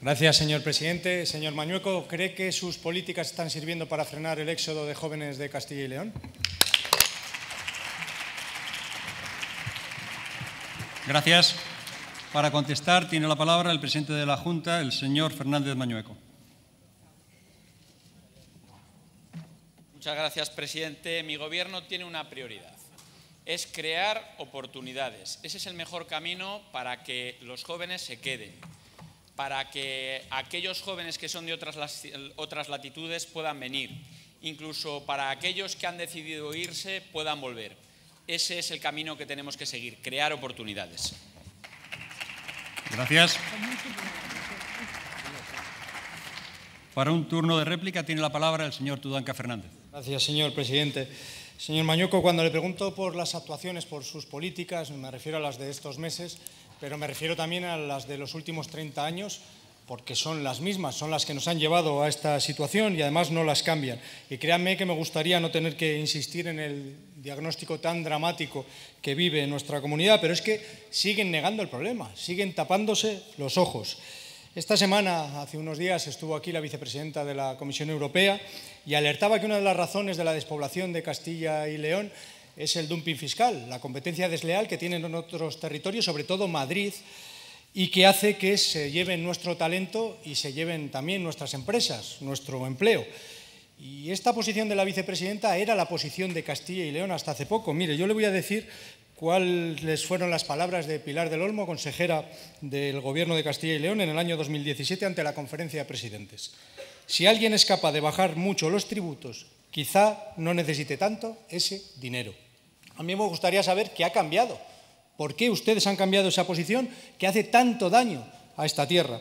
Gracias, señor presidente. Señor Mañueco, ¿cree que sus políticas están sirviendo para frenar el éxodo de jóvenes de Castilla y León? Gracias. Para contestar tiene la palabra el presidente de la Junta, el señor Fernández Mañueco. Muchas gracias, presidente. Mi gobierno tiene una prioridad. Es crear oportunidades. Ese es el mejor camino para que los jóvenes se queden, para que aquellos jóvenes que son de otras, latitudes puedan venir, incluso para aquellos que han decidido irse puedan volver. Ese es el camino que tenemos que seguir, crear oportunidades. Gracias. Para un turno de réplica tiene la palabra el señor Tudanca Fernández. Gracias, señor presidente. Señor Mañuco, cuando le pregunto por las actuaciones, por sus políticas, me refiero a las de estos meses, pero me refiero también a las de los últimos 30 años porque son las mismas, son las que nos han llevado a esta situación y además no las cambian. Y créanme que me gustaría no tener que insistir en el diagnóstico tan dramático que vive nuestra comunidad, pero es que siguen negando el problema, siguen tapándose los ojos. Esta semana, hace unos días, estuvo aquí la vicepresidenta de la Comisión Europea y alertaba que una de las razones de la despoblación de Castilla y León es el dumping fiscal, la competencia desleal que tienen en otros territorios, sobre todo Madrid, y que hace que se lleven nuestro talento y se lleven también nuestras empresas, nuestro empleo. Y esta posición de la vicepresidenta era la posición de Castilla y León hasta hace poco. Mire, yo le voy a decir cuáles fueron las palabras de Pilar del Olmo, consejera del Gobierno de Castilla y León, en el año 2017 ante la Conferencia de Presidentes. Si alguien es capaz de bajar mucho los tributos, quizá no necesite tanto ese dinero. A mí me gustaría saber qué ha cambiado. ¿Por qué ustedes han cambiado esa posición que hace tanto daño a esta tierra?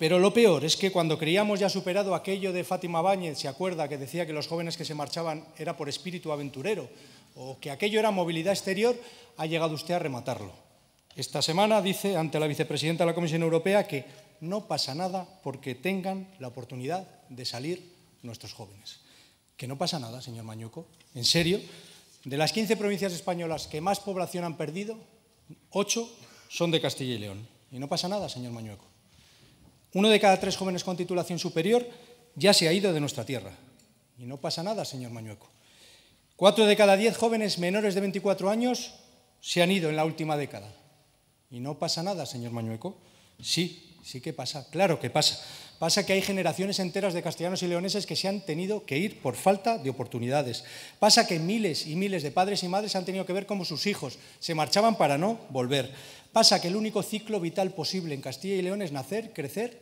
Pero lo peor es que cuando creíamos ya superado aquello de Fátima Báñez, se acuerda que decía que los jóvenes que se marchaban era por espíritu aventurero o que aquello era movilidad exterior, ha llegado usted a rematarlo. Esta semana dice ante la vicepresidenta de la Comisión Europea que no pasa nada porque tengan la oportunidad de salir nuestros jóvenes. Que no pasa nada, señor Mañuco. ¿En serio? De las 15 provincias españolas que más población han perdido, 8 son de Castilla y León. Y no pasa nada, señor Mañueco. Uno de cada tres jóvenes con titulación superior ya se ha ido de nuestra tierra. Y no pasa nada, señor Mañueco. Cuatro de cada diez jóvenes menores de 24 años se han ido en la última década. Y no pasa nada, señor Mañueco. Sí, Sí que pasa, claro que pasa. Pasa que hay generaciones enteras de castellanos y leoneses que se han tenido que ir por falta de oportunidades. Pasa que miles y miles de padres y madres han tenido que ver cómo sus hijos se marchaban para no volver. Pasa que el único ciclo vital posible en Castilla y León es nacer, crecer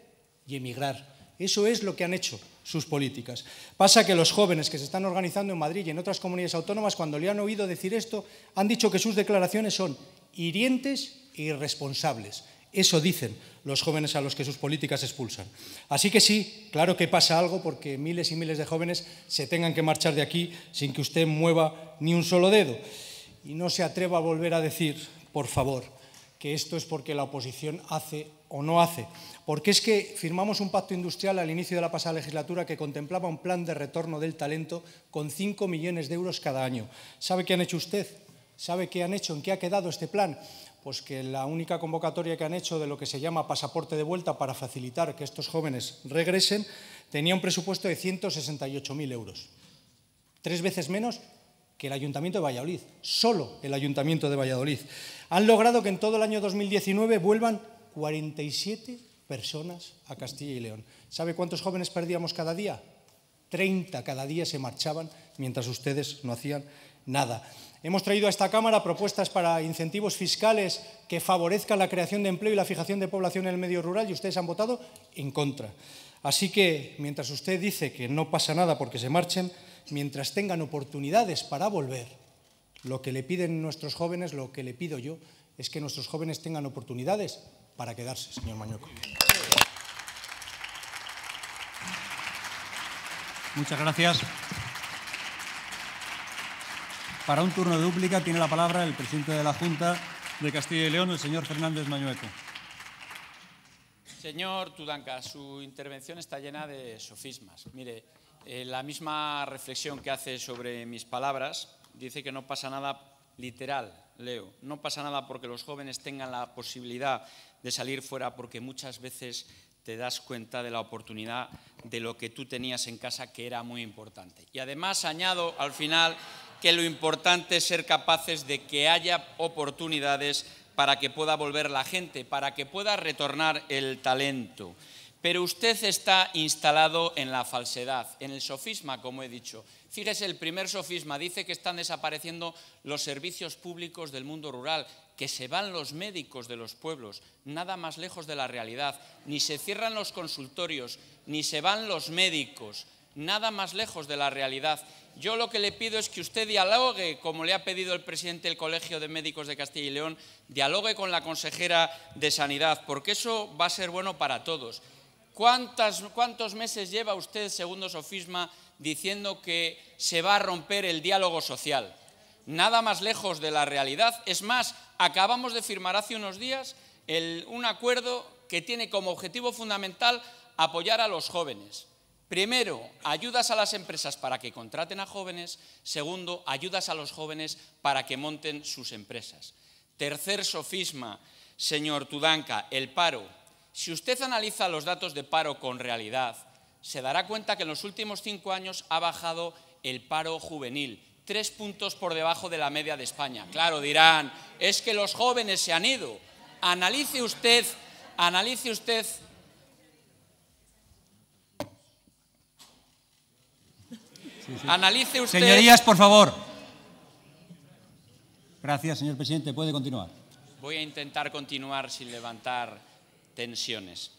y emigrar. Eso es lo que han hecho sus políticas. Pasa que los jóvenes que se están organizando en Madrid y en otras comunidades autónomas, cuando le han oído decir esto, han dicho que sus declaraciones son hirientes e irresponsables. Eso dicen los jóvenes a los que sus políticas expulsan. Así que sí, claro que pasa algo porque miles y miles de jóvenes se tengan que marchar de aquí sin que usted mueva ni un solo dedo. Y no se atreva a volver a decir, por favor, que esto es porque la oposición hace o no hace. Porque es que firmamos un pacto industrial al inicio de la pasada legislatura que contemplaba un plan de retorno del talento con 5 millones de euros cada año. ¿Sabe qué han hecho usted? ¿Sabe qué han hecho? ¿En qué ha quedado este plan? pues que la única convocatoria que han hecho de lo que se llama pasaporte de vuelta para facilitar que estos jóvenes regresen tenía un presupuesto de 168.000 euros, tres veces menos que el Ayuntamiento de Valladolid, solo el Ayuntamiento de Valladolid. Han logrado que en todo el año 2019 vuelvan 47 personas a Castilla y León. ¿Sabe cuántos jóvenes perdíamos cada día? 30 cada día se marchaban mientras ustedes no hacían nada. Hemos traído a esta Cámara propuestas para incentivos fiscales que favorezcan la creación de empleo y la fijación de población en el medio rural y ustedes han votado en contra. Así que, mientras usted dice que no pasa nada porque se marchen, mientras tengan oportunidades para volver, lo que le piden nuestros jóvenes, lo que le pido yo, es que nuestros jóvenes tengan oportunidades para quedarse, señor Mañoco. Muchas gracias. Para un turno de dúplica tiene la palabra el presidente de la Junta de Castilla y León, el señor Fernández Mañueco. Señor Tudanca, su intervención está llena de sofismas. Mire, eh, la misma reflexión que hace sobre mis palabras dice que no pasa nada literal, leo. No pasa nada porque los jóvenes tengan la posibilidad de salir fuera porque muchas veces te das cuenta de la oportunidad de lo que tú tenías en casa que era muy importante. Y además añado al final que lo importante es ser capaces de que haya oportunidades para que pueda volver la gente, para que pueda retornar el talento. Pero usted está instalado en la falsedad, en el sofisma, como he dicho. Fíjese, el primer sofisma dice que están desapareciendo los servicios públicos del mundo rural, que se van los médicos de los pueblos, nada más lejos de la realidad. Ni se cierran los consultorios, ni se van los médicos nada más lejos de la realidad. Yo lo que le pido es que usted dialogue, como le ha pedido el presidente del Colegio de Médicos de Castilla y León, dialogue con la consejera de Sanidad, porque eso va a ser bueno para todos. ¿Cuántos meses lleva usted, segundo sofisma, diciendo que se va a romper el diálogo social? Nada más lejos de la realidad. Es más, acabamos de firmar hace unos días un acuerdo que tiene como objetivo fundamental apoyar a los jóvenes. Primero, ayudas a las empresas para que contraten a jóvenes. Segundo, ayudas a los jóvenes para que monten sus empresas. Tercer sofisma, señor Tudanca, el paro. Si usted analiza los datos de paro con realidad, se dará cuenta que en los últimos cinco años ha bajado el paro juvenil, tres puntos por debajo de la media de España. Claro, dirán, es que los jóvenes se han ido. Analice usted, analice usted Señorías, por favor. Gracias, señor presidente. Puede continuar. Voy a intentar continuar sin levantar tensiones.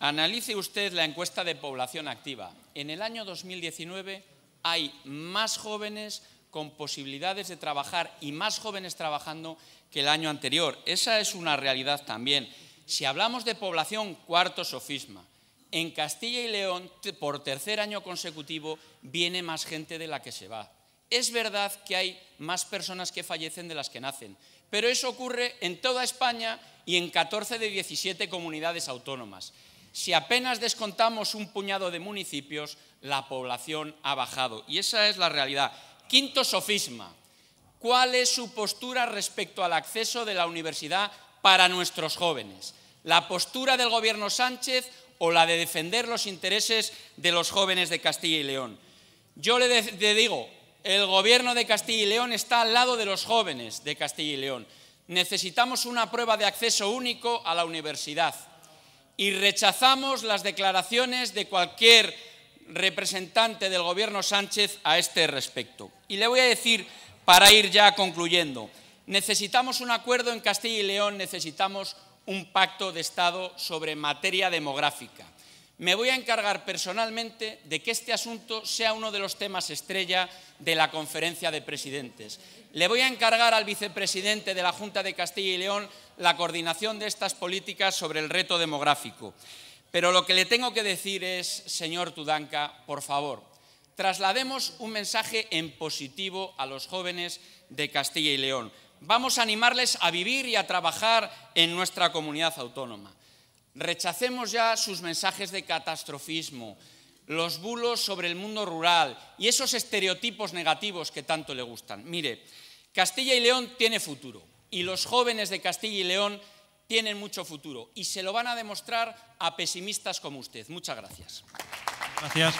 Analice usted la encuesta de población activa. En el año 2019 hay más jóvenes con posibilidades de trabajar y más jóvenes trabajando que el año anterior. Esa es una realidad también. Si hablamos de población, cuarto sofisma en Castilla y León, por tercer año consecutivo, viene más gente de la que se va. Es verdad que hay más personas que fallecen de las que nacen, pero eso ocurre en toda España y en 14 de 17 comunidades autónomas. Si apenas descontamos un puñado de municipios, la población ha bajado. Y esa es la realidad. Quinto sofisma. ¿Cuál es su postura respecto al acceso de la universidad para nuestros jóvenes? la postura del gobierno Sánchez o la de defender los intereses de los jóvenes de Castilla y León. Yo le, digo, el gobierno de Castilla y León está al lado de los jóvenes de Castilla y León. Necesitamos una prueba de acceso único a la universidad y rechazamos las declaraciones de cualquier representante del gobierno Sánchez a este respecto. Y le voy a decir, para ir ya concluyendo, necesitamos un acuerdo en Castilla y León, necesitamos un pacto de Estado sobre materia demográfica. Me voy a encargar personalmente de que este asunto sea uno de los temas estrella de la conferencia de presidentes. Le voy a encargar al vicepresidente de la Junta de Castilla y León la coordinación de estas políticas sobre el reto demográfico. Pero lo que le tengo que decir es, señor Tudanca, por favor, traslademos un mensaje en positivo a los jóvenes de Castilla y León vamos a animarles a vivir y a trabajar en nuestra comunidad autónoma. Rechacemos ya sus mensajes de catastrofismo, los bulos sobre el mundo rural y esos estereotipos negativos que tanto le gustan. Mire, Castilla y León tiene futuro y los jóvenes de Castilla y León tienen mucho futuro y se lo van a demostrar a pesimistas como usted. Muchas gracias. Gracias.